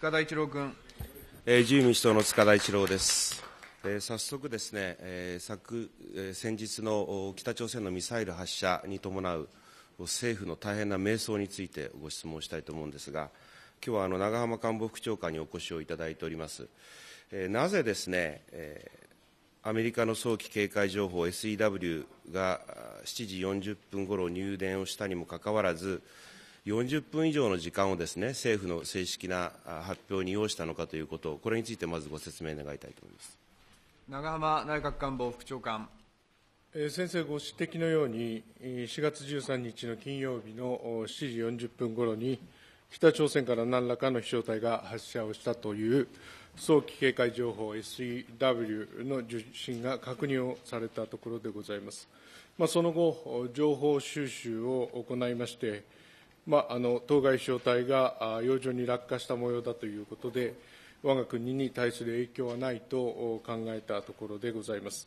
塚田一郎君。えー、自由民主党の塚田一郎です。えー、早速ですね、えー、昨、えー、先日の北朝鮮のミサイル発射に伴う政府の大変な迷走についてご質問したいと思うんですが、今日はあの長浜官房副長官にお越しをいただいております。えー、なぜですね、えー、アメリカの早期警戒情報 SEW が7時40分ごろ入電をしたにもかかわらず、40分以上の時間をですね政府の正式な発表に要したのかということこれについてまずご説明願いたいと思います長浜内閣官房副長官。先生ご指摘のように、4月13日の金曜日の7時40分ごろに、北朝鮮から何らかの飛翔体が発射をしたという早期警戒情報 SEW の受信が確認をされたところでございます。まあ、その後、情報収集を行いまして、まあ、あの当該飛翔体が洋上に落下した模様だということで、我が国に対する影響はないと考えたところでございます。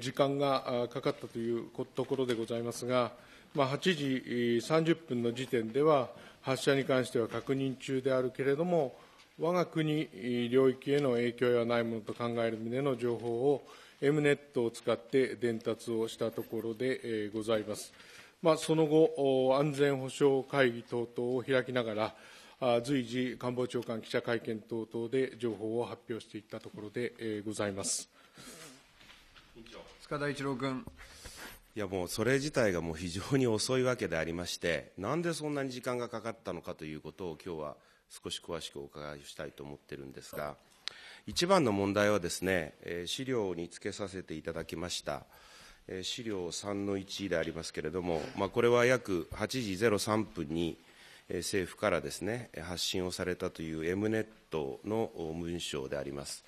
時間がかかったというところでございますが、まあ、8時30分の時点では、発射に関しては確認中であるけれども、我が国領域への影響はないものと考える旨の情報を、エムネットを使って伝達をしたところでございます。まあ、その後、安全保障会議等々を開きながら、随時、官房長官記者会見等々で情報を発表していったところでございます。塚田一郎君。いやもうそれ自体がもう非常に遅いわけでありまして、なんでそんなに時間がかかったのかということを今日は少し詳しくお伺いしたいと思ってるんですが、一番の問題はですね、資料につけさせていただきました。資料3の1でありますけれども、まあ、これは約8時03分に政府からですね発信をされたというエムネットの文章であります。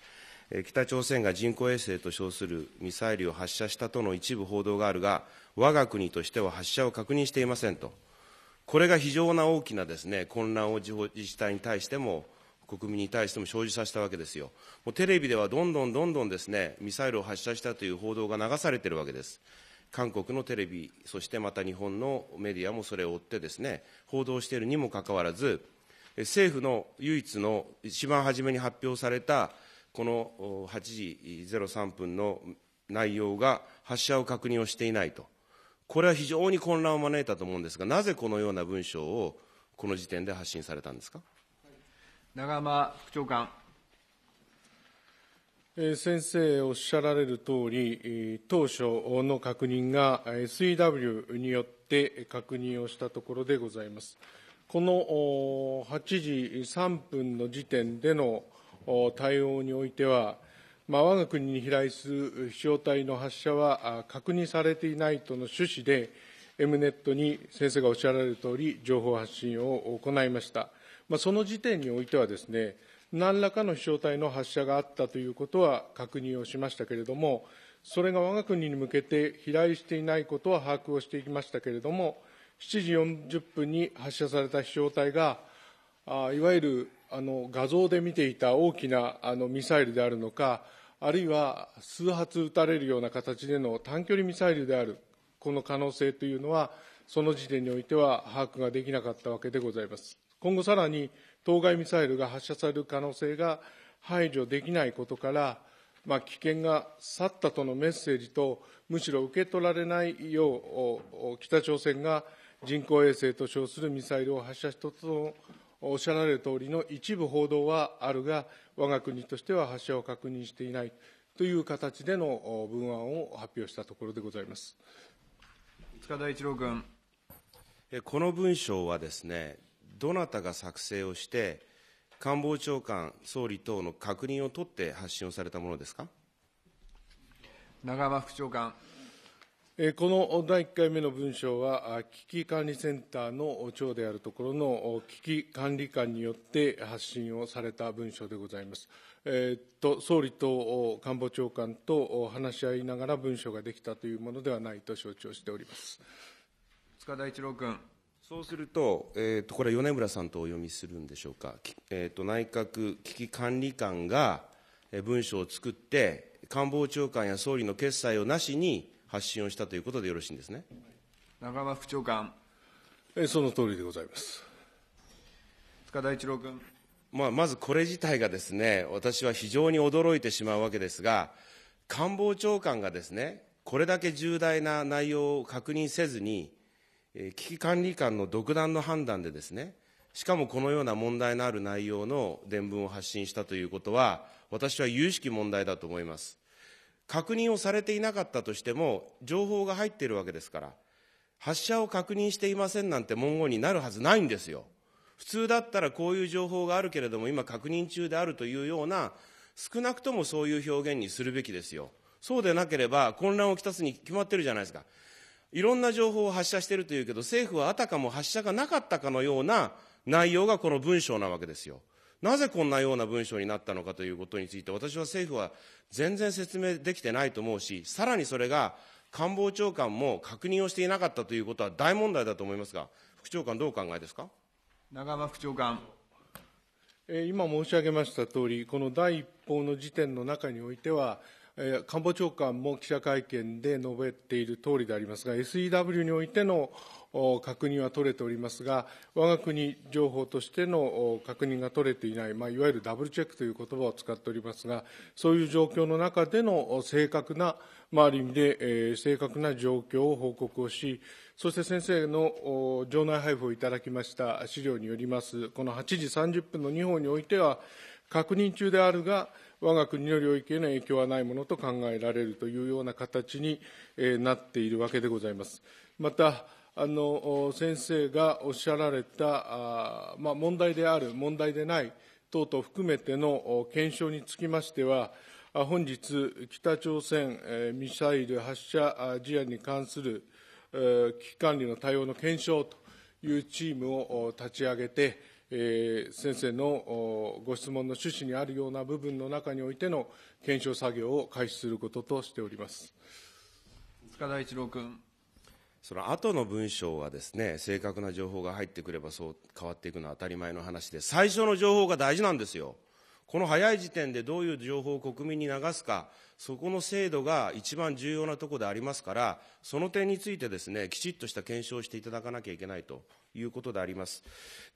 北朝鮮が人工衛星と称するミサイルを発射したとの一部報道があるが、我が国としては発射を確認していませんと、これが非常な大きなです、ね、混乱を自治体に対しても国民に対しても生じさせたわけですよ。もうテレビではどんどんどんどんですね、ミサイルを発射したという報道が流されているわけです。韓国のテレビ、そしてまた日本のメディアもそれを追ってですね、報道しているにもかかわらず、政府の唯一の一番初めに発表されたこの8時03分の内容が発射を確認をしていないと、これは非常に混乱を招いたと思うんですが、なぜこのような文章をこの時点で発信されたんですか。長山副長官。先生おっしゃられるとおり、当初の確認が SEW によって確認をしたところでございます。この8時3分の時点での対応においては、まあ、我が国に飛来する飛翔体の発射は確認されていないとの趣旨で、エムネットに先生がおっしゃられるとおり、情報発信を行いました。まあ、その時点においてはですね、何らかの飛翔体の発射があったということは確認をしましたけれども、それが我が国に向けて飛来していないことは把握をしていきましたけれども、7時40分に発射された飛翔体が、あいわゆるあの画像で見ていた大きなあのミサイルであるのか、あるいは数発撃たれるような形での短距離ミサイルである、この可能性というのは、その時点においては把握ができなかったわけでございます。今後さらに当該ミサイルが発射される可能性が排除できないことから、まあ、危険が去ったとのメッセージと、むしろ受け取られないよう、北朝鮮が人工衛星と称するミサイルを発射したとおっしゃられる通りの一部報道はあるが、我が国としては発射を確認していないという形での文案を発表したところでございます塚田一郎君。この文章はですねどなたが作成をして、官房長官、総理等の確認を取って発信をされたものですか長山副長官。この第1回目の文章は、危機管理センターの長であるところの危機管理官によって発信をされた文章でございます。えー、っと総理と官房長官と話し合いながら文章ができたというものではないと承知をしております。塚田一郎君。そうすると、えーと、これは米村さんとお読みするんでしょうか、えーと、内閣危機管理官が文書を作って、官房長官や総理の決裁をなしに発信をしたということでよろしいんですね中山副長官。えその通りでございます。塚田一郎君。まあ、まずこれ自体がですね、私は非常に驚いてしまうわけですが、官房長官がですね、これだけ重大な内容を確認せずに、危機管理官の独断の判断でですね、しかもこのような問題のある内容の伝聞を発信したということは、私は有識問題だと思います。確認をされていなかったとしても、情報が入っているわけですから、発射を確認していませんなんて文言になるはずないんですよ。普通だったらこういう情報があるけれども、今確認中であるというような、少なくともそういう表現にするべきですよ。そうでなければ混乱をきたすに決まってるじゃないですか。いろんな情報を発射しているというけど、政府はあたかも発射がなかったかのような内容がこの文章なわけですよ。なぜこんなような文章になったのかということについて、私は政府は全然説明できてないと思うし、さらにそれが官房長官も確認をしていなかったということは大問題だと思いますが、副長官、どうお考えですか長山副長官。今申し上げましたとおり、この第一報の時点の中においては、官房長官も記者会見で述べている通りでありますが、SEW においての確認は取れておりますが、我が国情報としての確認が取れていない、まあ、いわゆるダブルチェックという言葉を使っておりますが、そういう状況の中での正確な、まあ、ある意味で、えー、正確な状況を報告をし、そして先生の場内配布をいただきました資料によります、この8時30分の2本においては、確認中であるが、我が国の領域への影響はないものと考えられるというような形になっているわけでございます。またあの先生がおっしゃられた、まあ、問題である、問題でない等々含めての検証につきましては、本日、北朝鮮ミサイル発射事案に関する危機管理の対応の検証というチームを立ち上げて、え先生のご質問の趣旨にあるような部分の中においての検証作業を開始することとしております。塚田一郎君。その後の文章はですね、正確な情報が入ってくればそう変わっていくのは当たり前の話で、最初の情報が大事なんですよ。この早い時点でどういう情報を国民に流すか、そこの制度が一番重要なところでありますから、その点についてですね、きちっとした検証をしていただかなきゃいけないということであります。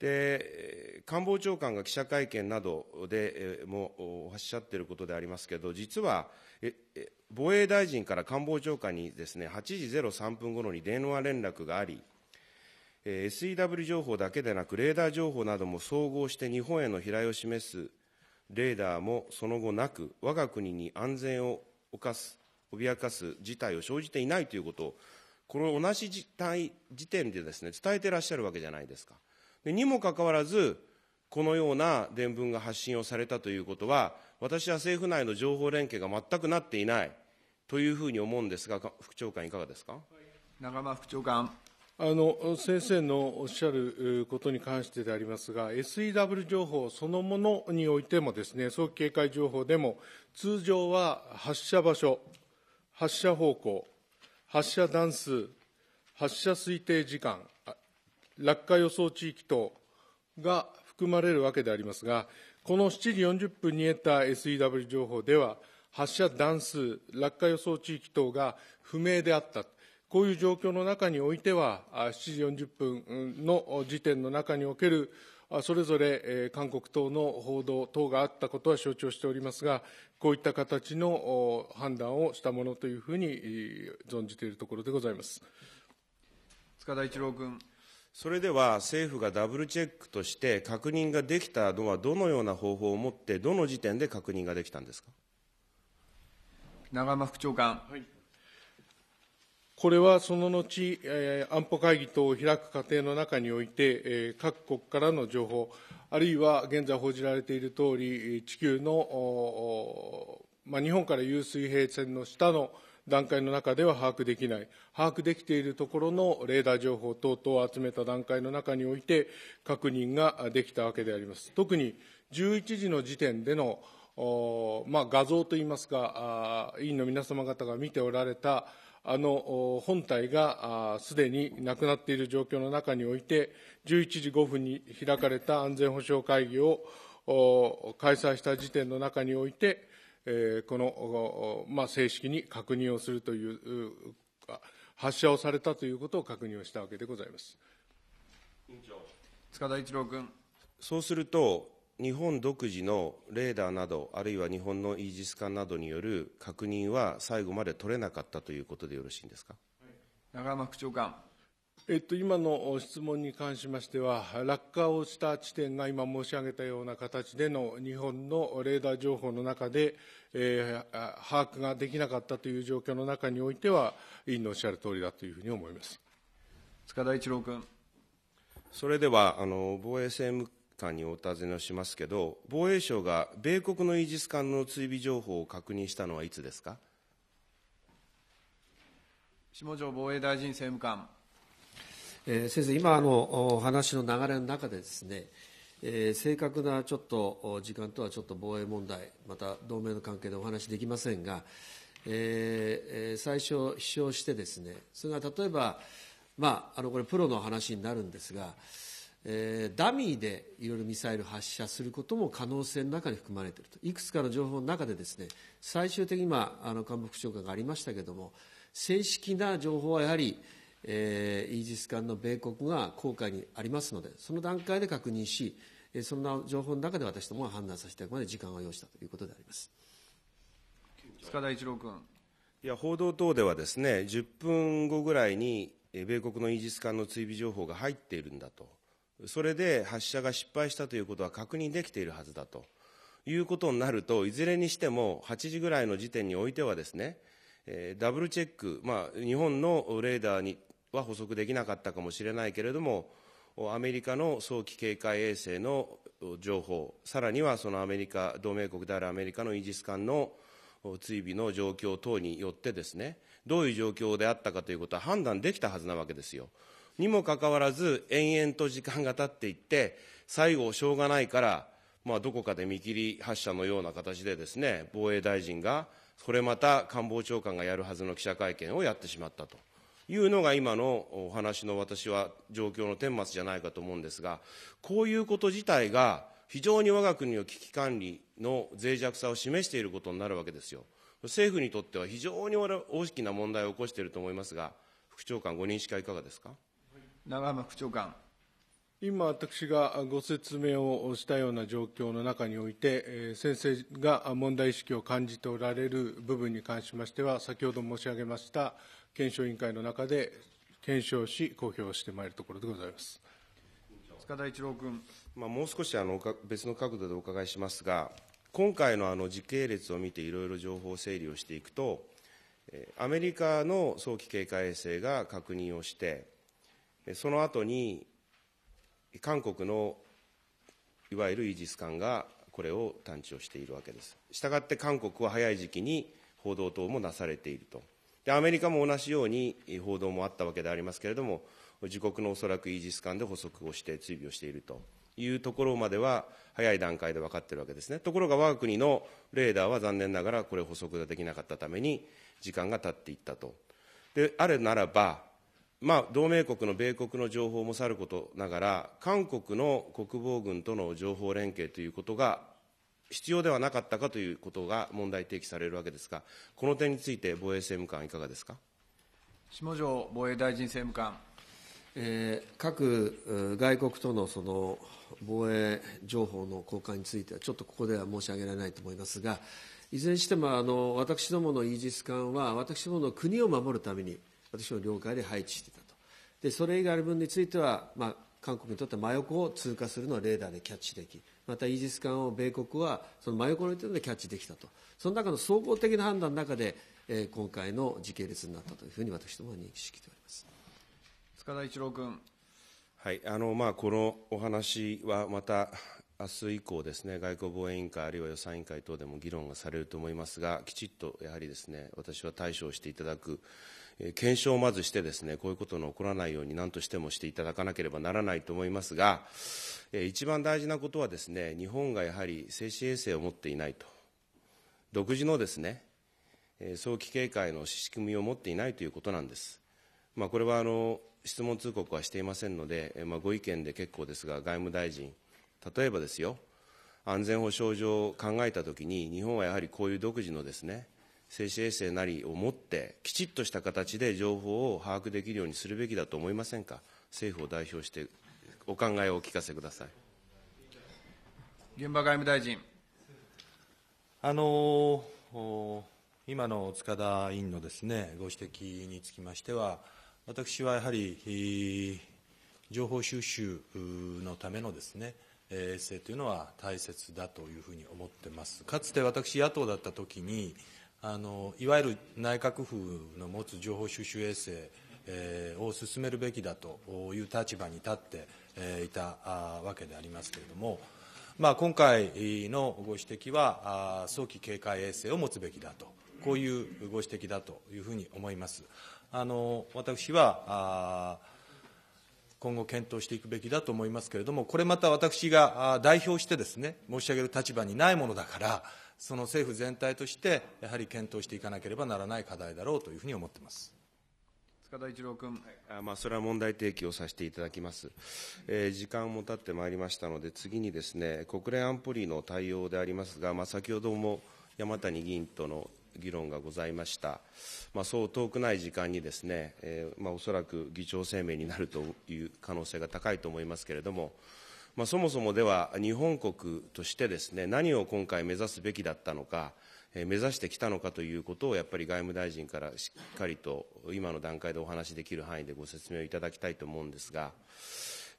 で、官房長官が記者会見などでもおっしゃっていることでありますけど、実は、防衛大臣から官房長官にですね、8時03分頃に電話連絡があり、SEW 情報だけでなく、レーダー情報なども総合して日本への飛来を示すレーダーもその後なく、我が国に安全を犯す、脅かす事態を生じていないということを、これ同じ時時点でですね、伝えてらっしゃるわけじゃないですか。でにもかかわらず、このような伝聞が発信をされたということは、私は政府内の情報連携が全くなっていないというふうに思うんですが、副長官、いかがですか。長間副長官あの先生のおっしゃることに関してでありますが、SEW 情報そのものにおいてもです、ね、早期警戒情報でも、通常は発射場所、発射方向、発射段数、発射推定時間、落下予想地域等が含まれるわけでありますが、この7時40分に得た SEW 情報では、発射段数、落下予想地域等が不明であった。こういう状況の中においては、7時40分の時点の中における、それぞれ韓国等の報道等があったことは承知をしておりますが、こういった形の判断をしたものというふうに存じているところでございます。塚田一郎君。それでは政府がダブルチェックとして確認ができたのはどのような方法を持ってどの時点で確認ができたんですか長間副長官。はいこれはその後、え安保会議等を開く過程の中において、え各国からの情報、あるいは現在報じられている通り、地球の、まあ、日本から湧水平線の下の段階の中では把握できない、把握できているところのレーダー情報等々を集めた段階の中において、確認ができたわけであります。特に11時の時点での、まあ、画像といいますか、委員の皆様方が見ておられたあの本体がすでになくなっている状況の中において、11時5分に開かれた安全保障会議を開催した時点の中において、えこの、まあ、正式に確認をするという、発射をされたということを確認をしたわけでございます。塚田一郎君そうすると、日本独自のレーダーなど、あるいは日本のイージス艦などによる確認は最後まで取れなかったということでよろしいんですか。永山副長官。えっと、今の質問に関しましては、落下をした地点が今申し上げたような形での日本のレーダー情報の中で、えー、把握ができなかったという状況の中においては、委員のおっしゃる通りだというふうに思います塚田一郎君。それではあの防衛政務さんにお尋ねをしますけど、防衛省が米国のイージス艦の追尾情報を確認したのはいつですか下条防衛大臣政務官。えー、先生、今あの、お話の流れの中でですね、えー、正確なちょっと時間とはちょっと防衛問題、また同盟の関係でお話できませんが、えー、最初、飛翔してですね、それが例えば、まあ、あのこれ、プロの話になるんですが、えー、ダミーでいろいろミサイル発射することも可能性の中に含まれているといくつかの情報の中でですね最終的に今あの官房副長官がありましたけれども正式な情報はやはり、えー、イージス艦の米国が航海にありますのでその段階で確認し、えー、そんな情報の中で私どもは判断させていただくまで時間を要したということであります塚田一郎君いや報道等ではですね10分後ぐらいに米国のイージス艦の追尾情報が入っているんだと。それで発射が失敗したということは確認できているはずだということになると、いずれにしても8時ぐらいの時点においてはですね、えダブルチェック、まあ、日本のレーダーには補足できなかったかもしれないけれども、アメリカの早期警戒衛星の情報、さらにはそのアメリカ、同盟国であるアメリカのイージス艦の追尾の状況等によってですね、どういう状況であったかということは判断できたはずなわけですよ。にもかかわらず延々と時間が経っていって最後しょうがないから、まあ、どこかで見切り発車のような形でですね防衛大臣がこれまた官房長官がやるはずの記者会見をやってしまったと。いうのが今のお話の私は状況の顛末じゃないかと思うんですがこういうこと自体が非常に我が国の危機管理の脆弱さを示していることになるわけですよ政府にとっては非常に大きな問題を起こしていると思いますが副長官ご認識はいかがですか長浜区長官。今、私がご説明をしたような状況の中において、え先生が問題意識を感じておられる部分に関しましては、先ほど申し上げました検証委員会の中で検証し、公表してまいるところでございます。塚田一郎君。まあ、もう少しあの別の角度でお伺いしますが、今回のあの時系列を見て、いろいろ情報整理をしていくと、アメリカの早期警戒衛星が確認をして、その後に、韓国のいわゆるイージス艦がこれを探知をしているわけです。したがって韓国は早い時期に報道等もなされていると。でアメリカも同じように報道もあったわけでありますけれども、自国のおそらくイージス艦で捕捉をして追尾をしているというところまでは早い段階で分かっているわけですね。ところが我が国のレーダーは残念ながらこれ捕捉ができなかったために時間が経っていったと。であるならばまあ、同盟国の米国の情報もさることながら、韓国の国防軍との情報連携ということが必要ではなかったかということが問題提起されるわけですが、この点について、防衛政務官、いかがですか下條防衛大臣政務官。えー、各外国とのその防衛情報の交換については、ちょっとここでは申し上げられないと思いますが、いずれにしてもあの私どものイージス艦は、私どもの国を守るために、私の領海で配置していたとでそれ以外の分については、まあ、韓国にとって真横を通過するのはレーダーでキャッチできまたイージス艦を米国はその真横のとでキャッチできたとその中の総合的な判断の中で、えー、今回の時系列になったというふうに私どもは認識しております塚田一郎君。はいあのまあ、このお話はまた明日以降ですね外交防衛委員会あるいは予算委員会等でも議論がされると思いますがきちっとやはりですね私は対処していただく検証をまずしてですね、こういうことの起こらないように何としてもしていただかなければならないと思いますが、一番大事なことはですね、日本がやはり精子衛星を持っていないと、独自のですね、早期警戒の仕組みを持っていないということなんです。まあ、これはあの質問通告はしていませんので、まあ、ご意見で結構ですが、外務大臣、例えばですよ、安全保障上考えたときに、日本はやはりこういう独自のですね、精子衛星なりを持って、きちっとした形で情報を把握できるようにするべきだと思いませんか、政府を代表して、お考えをお聞かせください現場外務大臣。あの今の塚田委員のです、ね、ご指摘につきましては、私はやはり、情報収集のためのですね、衛星というのは大切だというふうに思ってます。かつて私、野党だったときに、あのいわゆる内閣府の持つ情報収集衛星、を進めるべきだという立場に立って、えいたわけでありますけれども、まあ、今回のご指摘は早期警戒衛星を持つべきだとこういうご指摘だというふうに思います。あの私は今後検討していくべきだと思いますけれども、これまた私が代表してですね、申し上げる立場にないものだから、その政府全体として、やはり検討していかなければならない課題だろうというふうに思ってます。塚田一郎君、はい、まあ、それは問題提起をさせていただきます、えー、時間も経ってまいりましたので、次にです、ね、国連安保理の対応でありますが、まあ、先ほども山谷議員との議論がございました、まあ、そう遠くない時間にですね、えー、まあ、おそらく議長声明になるという可能性が高いと思いますけれども、まあ、そもそもでは日本国としてですね何を今回目指すべきだったのか、えー、目指してきたのかということをやっぱり外務大臣からしっかりと今の段階でお話しできる範囲でご説明をいただきたいと思うんですが、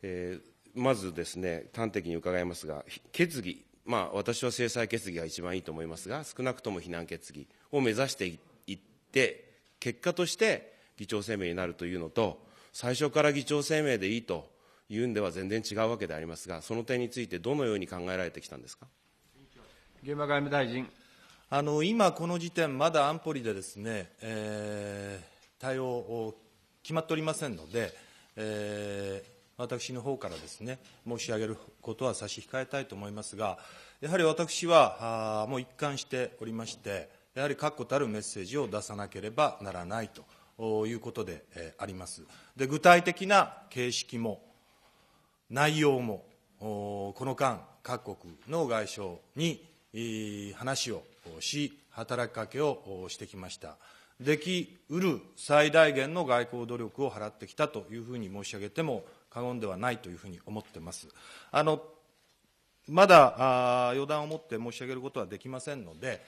えー、まずですね端的に伺いますが決議まあ、私は制裁決議が一番いいと思いますが、少なくとも非難決議を目指していって、結果として議長声明になるというのと、最初から議長声明でいいというんでは全然違うわけでありますが、その点について、どのように考えられてきたんですか現場外務大臣。あの今、この時点、まだ安保理でですね、えー、対応決まっておりませんので、えー、私の方からですね申し上げることは差し控えたいと思いますが、やはり私はもう一貫しておりまして、やはり確固たるメッセージを出さなければならないということであります。で具体的な形式も内容もこの間各国の外相に話をし働きかけをしてきましたできうる最大限の外交努力を払ってきたというふうに申し上げても過言ではないというふうに思ってますあのまだ予断をもって申し上げることはできませんので、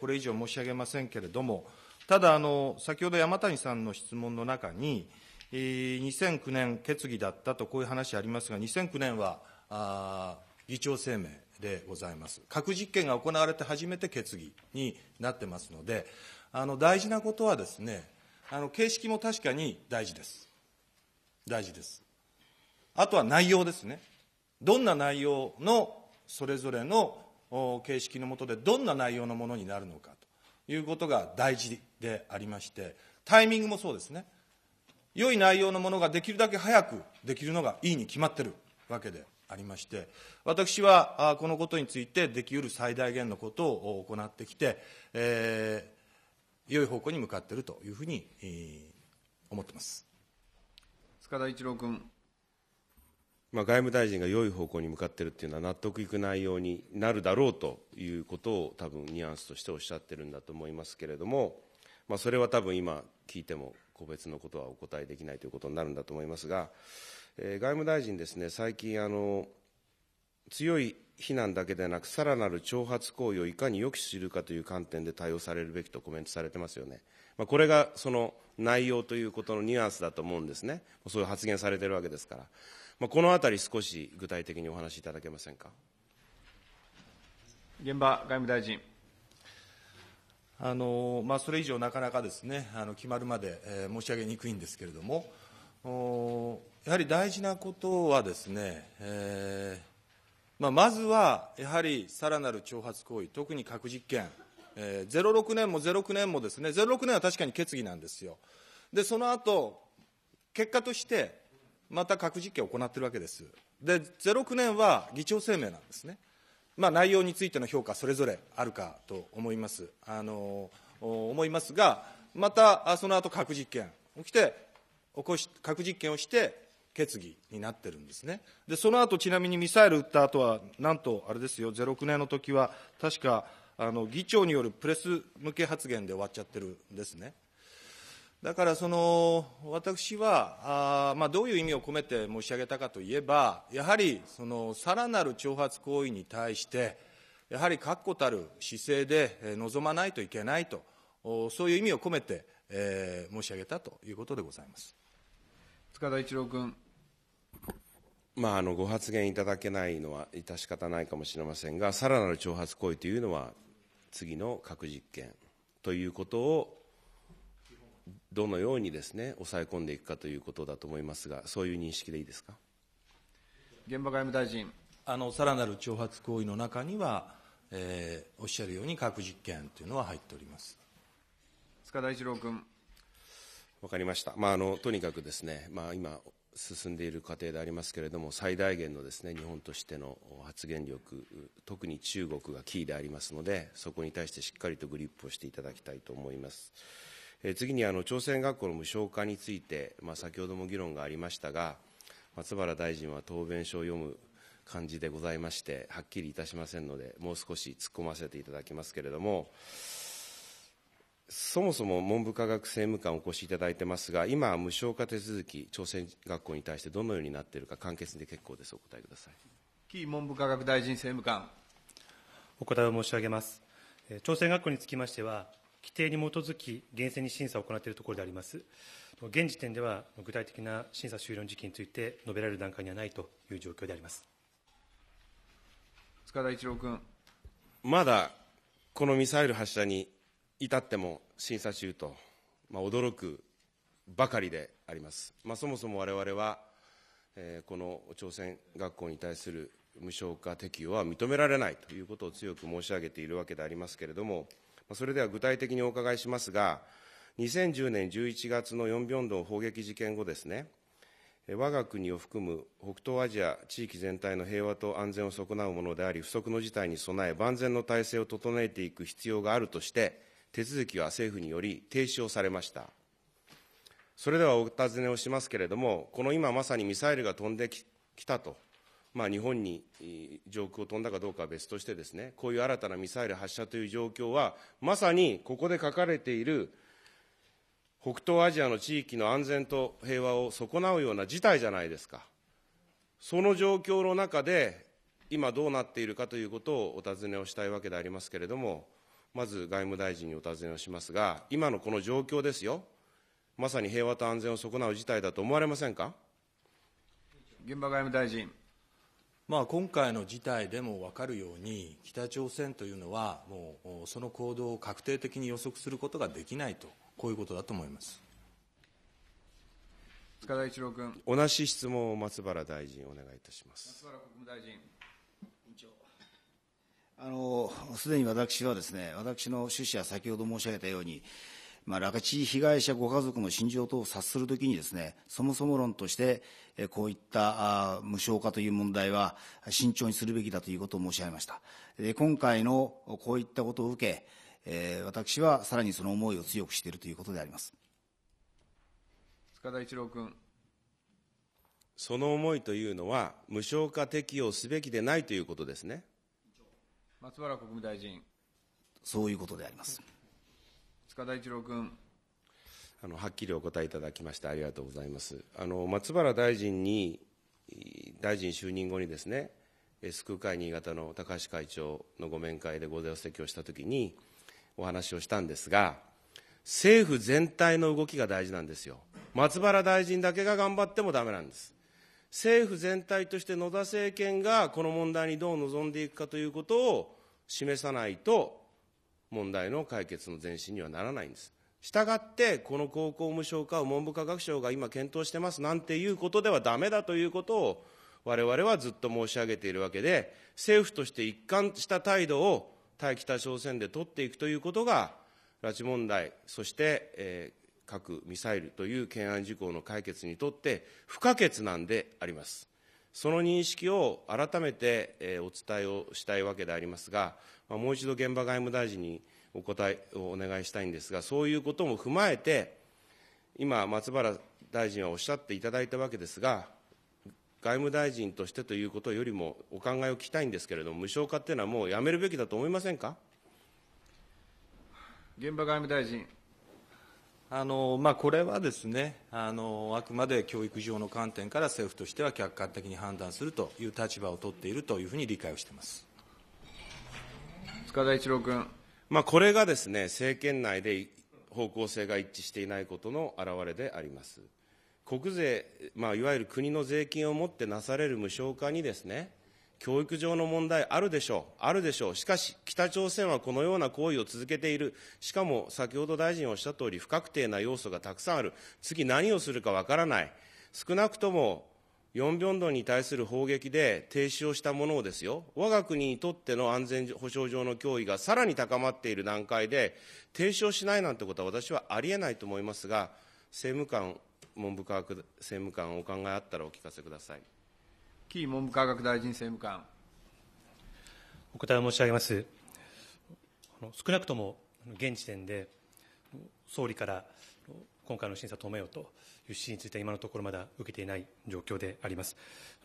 これ以上申し上げませんけれども、ただ、先ほど山谷さんの質問の中に、2009年決議だったとこういう話ありますが、2009年は議長声明でございます。核実験が行われて初めて決議になってますので、あの大事なことはですね、あの形式も確かに大事です。大事です。あとは内容ですね。どんな内容のそれぞれの形式のもとでどんな内容のものになるのかということが大事でありましてタイミングもそうですね良い内容のものができるだけ早くできるのがいいに決まってるわけでありまして私はこのことについてできうる最大限のことを行ってきて、えー、良い方向に向かっているというふうに、えー、思ってます。塚田一郎君まあ、外務大臣が良い方向に向かっているというのは納得いく内容になるだろうということを多分ニュアンスとしておっしゃっているんだと思いますけれども、まあ、それは多分今聞いても個別のことはお答えできないということになるんだと思いますが、えー、外務大臣ですね最近あの強い非難だけでなくさらなる挑発行為をいかに予期するかという観点で対応されるべきとコメントされてますよね、まあ、これがその内容ということのニュアンスだと思うんですねそういう発言されているわけですから。まあ、このあたり、少し具体的にお話しいただけませんか。現場外務大臣あのまあ、それ以上、なかなかですねあの決まるまで、えー、申し上げにくいんですけれども、おやはり大事なことはですね、えーまあ、まずはやはりさらなる挑発行為、特に核実験、えー、06年も0 9年もですね、06年は確かに決議なんですよ。で、その後結果として、また核実験を行っているわけです。で、09年は議長声明なんですね。まあ、内容についての評価、それぞれあるかと思います。あの思いますが、またその後核実験起きて起こし、核実験をして、決議になってるんですね。で、その後ちなみにミサイル撃った後は、なんとあれですよ、09年の時は、確かあの議長によるプレス向け発言で終わっちゃってるんですね。だからその私はあ、まあ、どういう意味を込めて申し上げたかといえば、やはりそのさらなる挑発行為に対して、やはり確固たる姿勢で臨まないといけないと、そういう意味を込めて、えー、申し上げたということでございます塚田一郎君。まあ、あのご発言いただけないのは致し方ないかもしれませんが、さらなる挑発行為というのは、次の核実験ということをどのようにですね抑え込んでいくかということだと思いますが、そういう認識でいいですか現場外務大臣あの。さらなる挑発行為の中には、えー、おっしゃるように核実験というのは入っております塚田一郎君。わかりました、まああの、とにかくですね、まあ、今、進んでいる過程でありますけれども、最大限のですね日本としての発言力、特に中国がキーでありますので、そこに対してしっかりとグリップをしていただきたいと思います。え次にあの朝鮮学校の無償化について、まあ、先ほども議論がありましたが、松原大臣は答弁書を読む感じでございまして、はっきりいたしませんので、もう少し突っ込ませていただきますけれども、そもそも文部科学政務官をお越しいただいてますが、今、無償化手続き、朝鮮学校に対してどのようになっているか、簡潔で結構です、お答えください。木文部科学大臣政務官。お答えを申し上げます。朝鮮学校につきましては、規定に基づき厳正に審査を行っているところであります。現時点では具体的な審査終了の時期について述べられる段階にはないという状況であります塚田一郎君。まだこのミサイル発射に至っても審査中と、まあ、驚くばかりであります。まあ、そもそも我々は、えー、この朝鮮学校に対する無償化適用は認められないということを強く申し上げているわけでありますけれども、それでは具体的にお伺いしますが、2010年11月のヨンビョンドン砲撃事件後ですね、我が国を含む北東アジア地域全体の平和と安全を損なうものであり、不測の事態に備え、万全の体制を整えていく必要があるとして、手続きは政府により停止をされました。それではお尋ねをしますけれども、この今まさにミサイルが飛んできたとまあ、日本に上空を飛んだかどうかは別としてですね、こういう新たなミサイル発射という状況は、まさにここで書かれている北東アジアの地域の安全と平和を損なうような事態じゃないですか。その状況の中で、今どうなっているかということをお尋ねをしたいわけでありますけれども、まず外務大臣にお尋ねをしますが、今のこの状況ですよ、まさに平和と安全を損なう事態だと思われませんか。現場外務大臣まあ、今回の事態でも分かるように、北朝鮮というのは、もうその行動を確定的に予測することができないと、こういうことだと思います塚田一郎君。同じ質問を松原大臣、お願いいたします。松原国務大臣あのすでに私はですね、私の趣旨は先ほど申し上げたように、まあ、拉致被害者ご家族の心情等を察するときにです、ね、そもそも論として、こういった無償化という問題は慎重にするべきだということを申し上げました。今回のこういったことを受け、私はさらにその思いを強くしているということであります。塚田一郎君。その思いというのは、無償化適用すべきでないということですね。松原国務大臣。そういうことであります。塚田一郎君。あのはっきりお答えいただきましてありがとうございます。あの松原大臣に大臣就任後にですね、救う会新潟の高橋会長のご面会でご同席をしたときにお話をしたんですが、政府全体の動きが大事なんですよ。松原大臣だけが頑張ってもだめなんです。政府全体として野田政権がこの問題にどう臨んでいくかということを示さないと問題の解決の前進にはならないんです。したがって、この高校無償化を文部科学省が今検討してますなんていうことではだめだということを、我々はずっと申し上げているわけで、政府として一貫した態度を対北朝鮮で取っていくということが、拉致問題、そして、えー、核・ミサイルという懸案事項の解決にとって不可欠なんであります。その認識を改めてお伝えをしたいわけでありますが、まあ、もう一度現場外務大臣にお答えをお願いしたいんですが、そういうことも踏まえて、今、松原大臣はおっしゃっていただいたわけですが、外務大臣としてということよりも、お考えを聞きたいんですけれども、無償化っていうのはもうやめるべきだと思いませんか現場外務大臣。あのまあ、これはですねあのあくまで教育上の観点から政府としては客観的に判断するという立場を取っているというふうに理解をしています。塚田一郎君。まあ、これがですね、政権内で方向性が一致していないことの表れであります。国税、まあ、いわゆる国の税金をもってなされる無償化にですね、教育上の問題あるでしょう、あるでしょう、しかし、北朝鮮はこのような行為を続けている、しかも先ほど大臣おっしゃった通り、不確定な要素がたくさんある、次何をするかわからない、少なくとも4平等に対する砲撃で停止をしたものをですよ、我が国にとっての安全保障上の脅威がさらに高まっている段階で、停止をしないなんてことは私はありえないと思いますが、政務官、文部科学政務官、お考えあったらお聞かせください。木文部科学大臣政務官。お答え申し上げます。少なくとも現時点で、総理から今回の審査を止めようと。出については今のところまだ受けていない状況であります。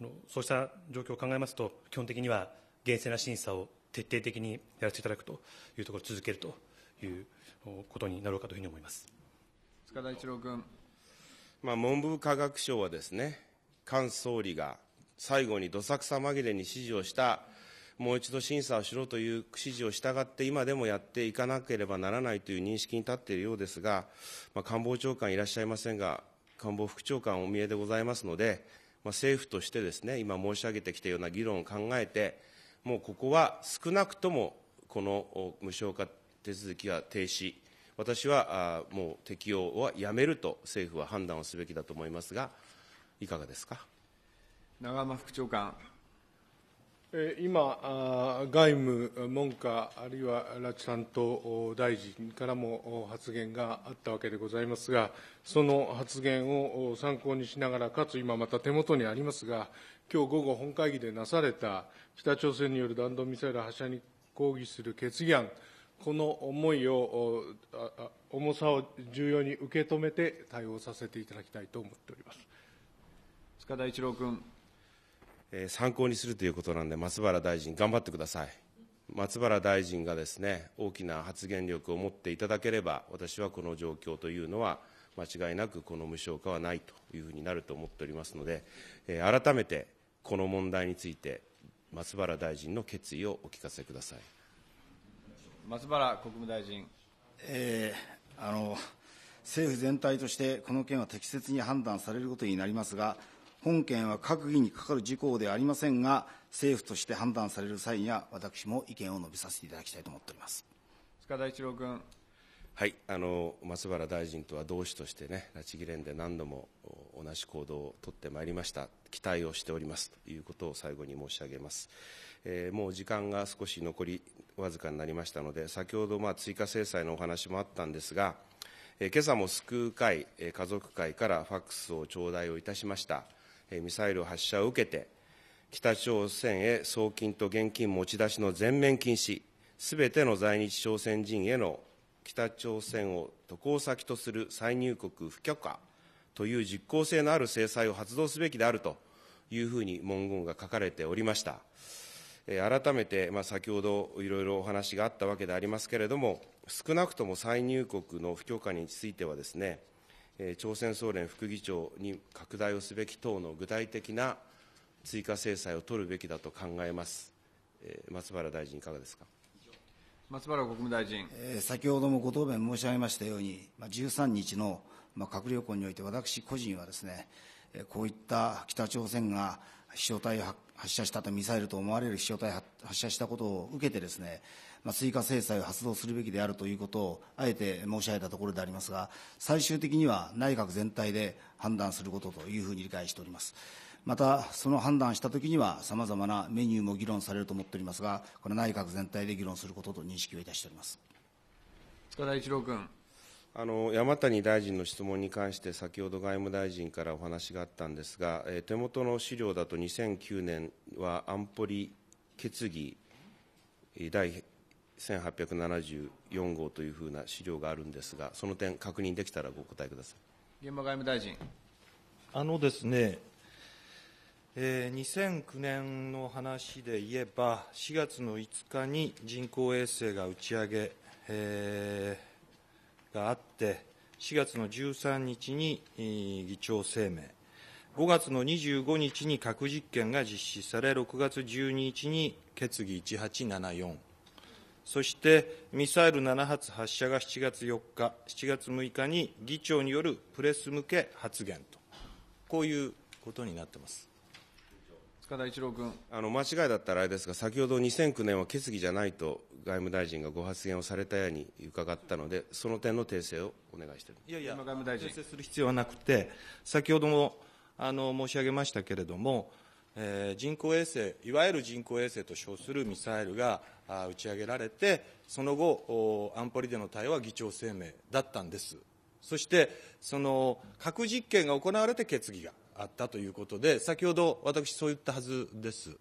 あのそうした状況を考えますと、基本的には厳正な審査を徹底的にやらせていただくというところを続けるということになろうかというふうに思います塚田一郎君、まあ、文部科学省はですね、菅総理が最後にどさくさ紛れに指示をした、もう一度審査をしろという指示を従って、今でもやっていかなければならないという認識に立っているようですが、まあ、官房長官いらっしゃいませんが、官房副長官お見えでございますので、まあ、政府としてですね、今申し上げてきたような議論を考えて、もうここは少なくともこの無償化手続きは停止、私はあもう適用はやめると政府は判断をすべきだと思いますが、いかがですか。長浜副長官今、外務、文科、あるいは拉致担当大臣からも発言があったわけでございますが、その発言を参考にしながら、かつ今また手元にありますが、きょう午後、本会議でなされた北朝鮮による弾道ミサイル発射に抗議する決議案、この思いを、重さを重要に受け止めて対応させていただきたいと思っております。塚田一郎君。え参考にするということなんで、松原大臣、頑張ってください。松原大臣がですね大きな発言力を持っていただければ、私はこの状況というのは、間違いなくこの無償化はないというふうになると思っておりますので、え改めてこの問題について、松原大臣の決意をお聞かせください松原国務大臣。えー、あの政府全体として、この件は適切に判断されることになりますが、本件は閣議にかかる事項ではありませんが、政府として判断される際には、私も意見を述べさせていただきたいと思っております塚田一郎君。はい、あの松原大臣とは同志としてね、拉致議連で何度も同じ行動を取ってまいりました、期待をしておりますということを最後に申し上げます。えー、もう時間が少し残りわずかになりましたので、先ほどまあ追加制裁のお話もあったんですが、えー、今朝も救う会、え家族会からファックスを頂戴をいたしました。ミサイル発射を受けて、北朝鮮へ送金と現金持ち出しの全面禁止、すべての在日朝鮮人への北朝鮮を渡航先とする再入国不許可という実効性のある制裁を発動すべきであるというふうに文言が書かれておりました。改めて、まあ、先ほどいろいろお話があったわけでありますけれども、少なくとも再入国の不許可についてはですね、朝鮮総連副議長に拡大をすべき等の具体的な追加制裁を取るべきだと考えます。松原大臣、いかがですか。松原国務大臣。先ほどもご答弁申し上げましたように、13日の閣僚間において、私個人はですね、こういった北朝鮮が飛翔体を発射したと、ミサイルと思われる飛翔体を発射したことを受けてですね、まあ、追加制裁を発動するべきであるということを、あえて申し上げたところでありますが、最終的には内閣全体で判断することというふうに理解しております。また、その判断したときには、さまざまなメニューも議論されると思っておりますが、これ、内閣全体で議論することと認識をいたしております塚田一郎君。あの山谷大臣の質問に関して、先ほど外務大臣からお話があったんですが、え手元の資料だと2009年は安保理決議第1874号というふうな資料があるんですが、その点、確認できたらご答えください現場外務大臣。あのですね、えー、2009年の話で言えば、4月の5日に人工衛星が打ち上げ、えー、があって、4月の13日に、議長声明、5月の25日に核実験が実施され、6月12日に決議1874。そしてミサイル7発発射が7月4日、7月6日に議長によるプレス向け発言と、こういうことになってます。塚田一郎君あの間違いだったらあれですが、先ほど2009年は決議じゃないと外務大臣がご発言をされたように伺ったので、その点の訂正をお願いしていやいや、外務大臣訂正する必要はなくて、先ほどもあの申し上げましたけれども、えー、人工衛星、いわゆる人工衛星と称するミサイルが打ち上げられて、その後、安保理での対応は議長声明だったんです。そしてその核実験が行われて決議があったということで、先ほど私、そう言ったはずです。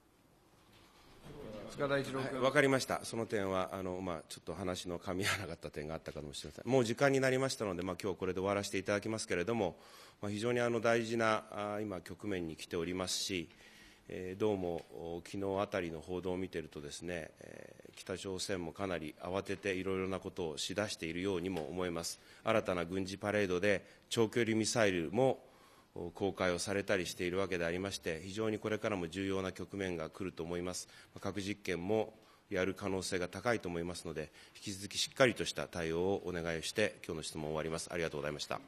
塚田一郎君、はい、分かりました、その点はあの、まあ、ちょっと話の噛み合わなかった点があったかもしれません、もう時間になりましたので、まあ今日これで終わらせていただきますけれども、まあ、非常にあの大事なあ今、局面に来ておりますし、えどうも昨日あたりの報道を見ているとですね、え北朝鮮もかなり慌てていろいろなことをしだしているようにも思えます新たな軍事パレードで長距離ミサイルも公開をされたりしているわけでありまして非常にこれからも重要な局面が来ると思います核実験もやる可能性が高いと思いますので引き続きしっかりとした対応をお願いして今日の質問を終わりますありがとうございました